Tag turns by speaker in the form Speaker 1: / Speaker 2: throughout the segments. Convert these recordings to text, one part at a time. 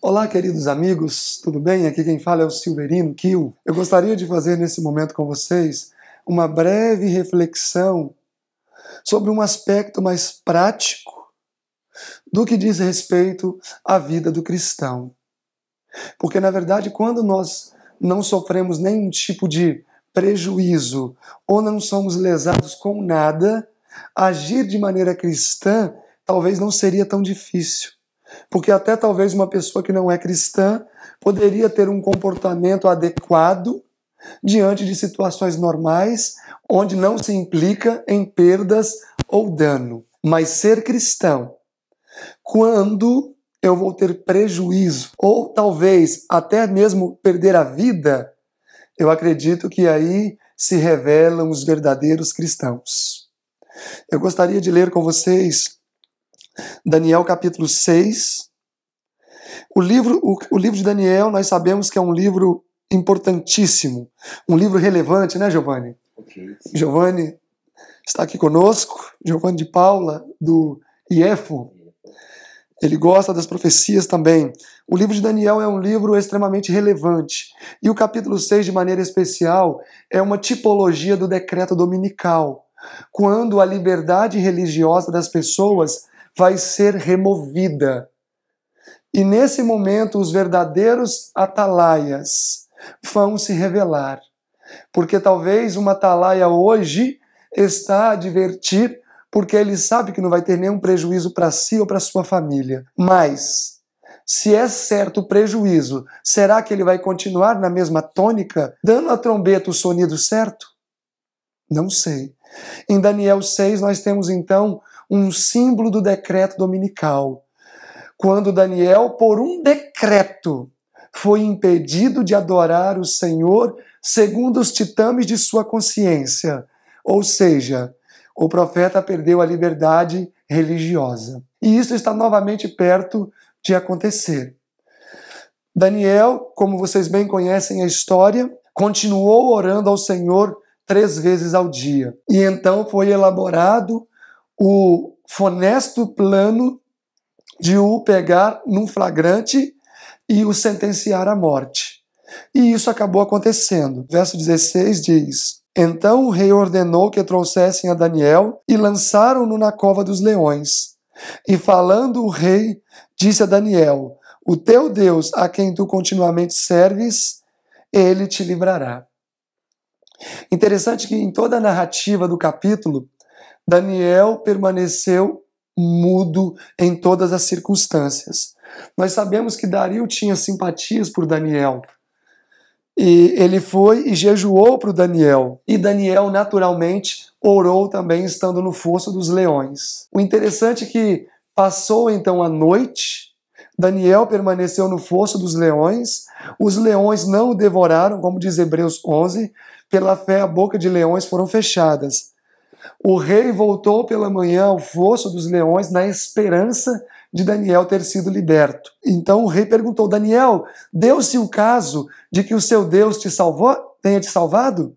Speaker 1: Olá, queridos amigos, tudo bem? Aqui quem fala é o Silverino Kiel. Eu gostaria de fazer nesse momento com vocês uma breve reflexão sobre um aspecto mais prático do que diz respeito à vida do cristão. Porque, na verdade, quando nós não sofremos nenhum tipo de prejuízo ou não somos lesados com nada, agir de maneira cristã talvez não seria tão difícil. Porque até talvez uma pessoa que não é cristã poderia ter um comportamento adequado diante de situações normais, onde não se implica em perdas ou dano. Mas ser cristão, quando eu vou ter prejuízo, ou talvez até mesmo perder a vida, eu acredito que aí se revelam os verdadeiros cristãos. Eu gostaria de ler com vocês Daniel capítulo 6. O livro, o, o livro de Daniel, nós sabemos que é um livro importantíssimo, um livro relevante, né, Giovanni? Okay. Giovanni está aqui conosco, Giovanni de Paula, do IEFO. Ele gosta das profecias também. O livro de Daniel é um livro extremamente relevante. E o capítulo 6, de maneira especial, é uma tipologia do decreto dominical, quando a liberdade religiosa das pessoas vai ser removida. E nesse momento, os verdadeiros atalaias vão se revelar. Porque talvez uma atalaia hoje está a divertir, porque ele sabe que não vai ter nenhum prejuízo para si ou para sua família. Mas, se é certo o prejuízo, será que ele vai continuar na mesma tônica, dando à trombeta o sonido certo? Não sei. Em Daniel 6, nós temos então um símbolo do decreto dominical. Quando Daniel, por um decreto, foi impedido de adorar o Senhor segundo os titames de sua consciência. Ou seja, o profeta perdeu a liberdade religiosa. E isso está novamente perto de acontecer. Daniel, como vocês bem conhecem a história, continuou orando ao Senhor três vezes ao dia. E então foi elaborado o funesto plano de o pegar num flagrante e o sentenciar à morte. E isso acabou acontecendo. Verso 16 diz: Então o rei ordenou que trouxessem a Daniel e lançaram-no na cova dos leões. E falando o rei, disse a Daniel: O teu Deus, a quem tu continuamente serves, ele te livrará. Interessante que em toda a narrativa do capítulo, Daniel permaneceu mudo em todas as circunstâncias. Nós sabemos que Dario tinha simpatias por Daniel. E ele foi e jejuou para o Daniel. E Daniel, naturalmente, orou também estando no fosso dos leões. O interessante é que passou então a noite Daniel permaneceu no fosso dos leões, os leões não o devoraram, como diz Hebreus 11, pela fé a boca de leões foram fechadas. O rei voltou pela manhã ao fosso dos leões na esperança de Daniel ter sido liberto. Então o rei perguntou: Daniel, deu-se o caso de que o seu Deus te salvou, tenha te salvado?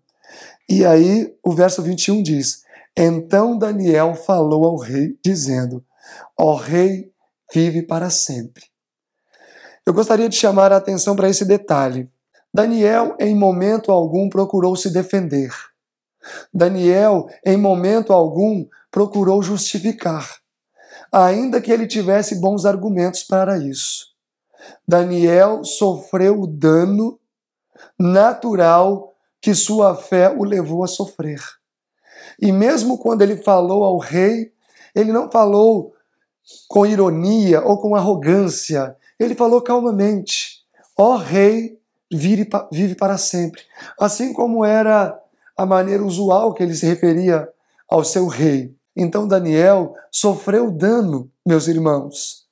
Speaker 1: E aí o verso 21 diz: Então Daniel falou ao rei, dizendo: Ó rei, vive para sempre. Eu gostaria de chamar a atenção para esse detalhe. Daniel, em momento algum, procurou se defender. Daniel, em momento algum, procurou justificar, ainda que ele tivesse bons argumentos para isso. Daniel sofreu o dano natural que sua fé o levou a sofrer. E mesmo quando ele falou ao rei, ele não falou com ironia ou com arrogância, ele falou calmamente: Ó oh, rei, vive para sempre. Assim como era a maneira usual que ele se referia ao seu rei. Então Daniel sofreu dano, meus irmãos.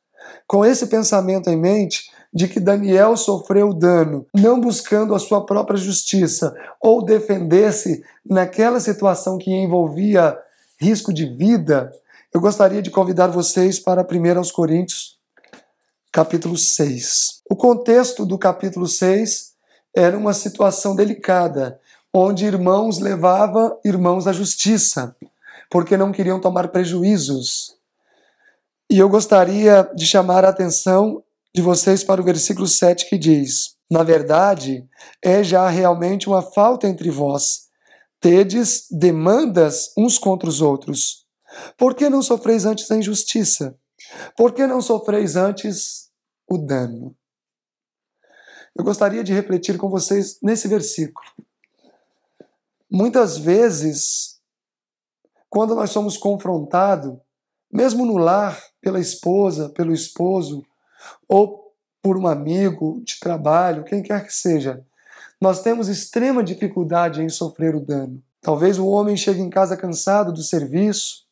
Speaker 1: Com esse pensamento em mente, de que Daniel sofreu dano, não buscando a sua própria justiça ou defender-se naquela situação que envolvia risco de vida, eu gostaria de convidar vocês para 1 Coríntios, capítulo 6. O contexto do capítulo 6 era uma situação delicada, onde irmãos levava irmãos à justiça, porque não queriam tomar prejuízos. E eu gostaria de chamar a atenção de vocês para o versículo 7 que diz: Na verdade, é já realmente uma falta entre vós. Tedes demandas uns contra os outros. Por que não sofreis antes a injustiça? Por que não sofreis antes o dano? Eu gostaria de refletir com vocês nesse versículo. Muitas vezes, quando nós somos confrontados, mesmo no lar, pela esposa, pelo esposo, ou por um amigo de trabalho, quem quer que seja, nós temos extrema dificuldade em sofrer o dano. Talvez o homem chegue em casa cansado do serviço,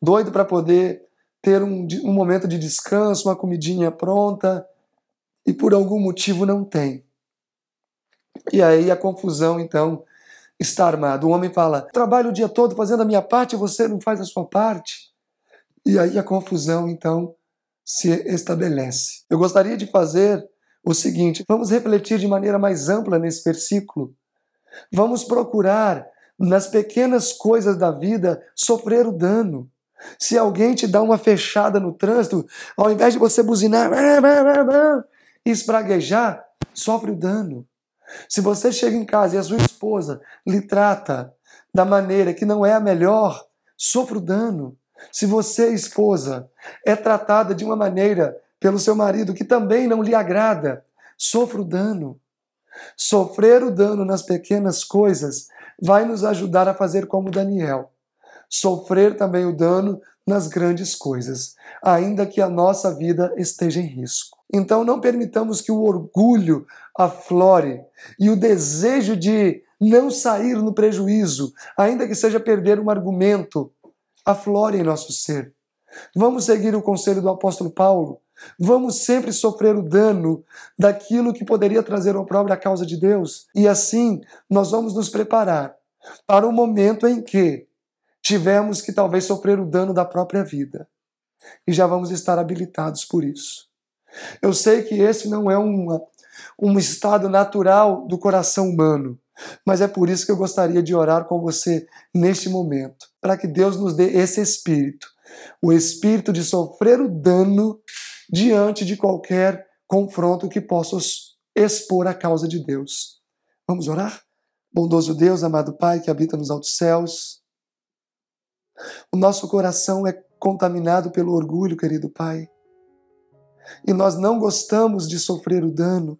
Speaker 1: doido para poder ter um, um momento de descanso, uma comidinha pronta, e por algum motivo não tem. E aí a confusão, então, está armada. O homem fala: trabalho o dia todo fazendo a minha parte, você não faz a sua parte. E aí a confusão, então, se estabelece. Eu gostaria de fazer o seguinte: vamos refletir de maneira mais ampla nesse versículo. Vamos procurar, nas pequenas coisas da vida, sofrer o dano. Se alguém te dá uma fechada no trânsito, ao invés de você buzinar e espraguejar, sofre o dano. Se você chega em casa e a sua esposa lhe trata da maneira que não é a melhor, sofre o dano. Se você, esposa, é tratada de uma maneira pelo seu marido que também não lhe agrada, sofra o dano. Sofrer o dano nas pequenas coisas vai nos ajudar a fazer como Daniel sofrer também o dano nas grandes coisas, ainda que a nossa vida esteja em risco. Então não permitamos que o orgulho aflore e o desejo de não sair no prejuízo, ainda que seja perder um argumento, aflore em nosso ser. Vamos seguir o conselho do apóstolo Paulo. Vamos sempre sofrer o dano daquilo que poderia trazer ao próprio a causa de Deus. E assim nós vamos nos preparar para o momento em que tivemos que talvez sofrer o dano da própria vida. E já vamos estar habilitados por isso. Eu sei que esse não é uma, um estado natural do coração humano, mas é por isso que eu gostaria de orar com você neste momento, para que Deus nos dê esse espírito, o espírito de sofrer o dano diante de qualquer confronto que possa expor a causa de Deus. Vamos orar? Bondoso Deus, amado Pai que habita nos altos céus, o nosso coração é contaminado pelo orgulho, querido Pai. E nós não gostamos de sofrer o dano.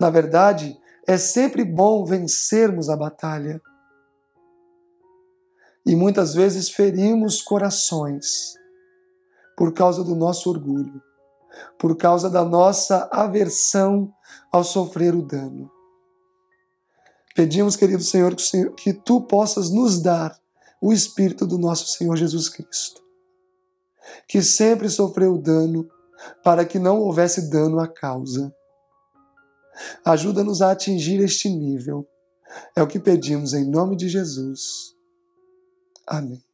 Speaker 1: Na verdade, é sempre bom vencermos a batalha. E muitas vezes ferimos corações por causa do nosso orgulho, por causa da nossa aversão ao sofrer o dano. Pedimos, querido Senhor, que tu possas nos dar o Espírito do nosso Senhor Jesus Cristo, que sempre sofreu dano para que não houvesse dano à causa. Ajuda-nos a atingir este nível. É o que pedimos em nome de Jesus. Amém.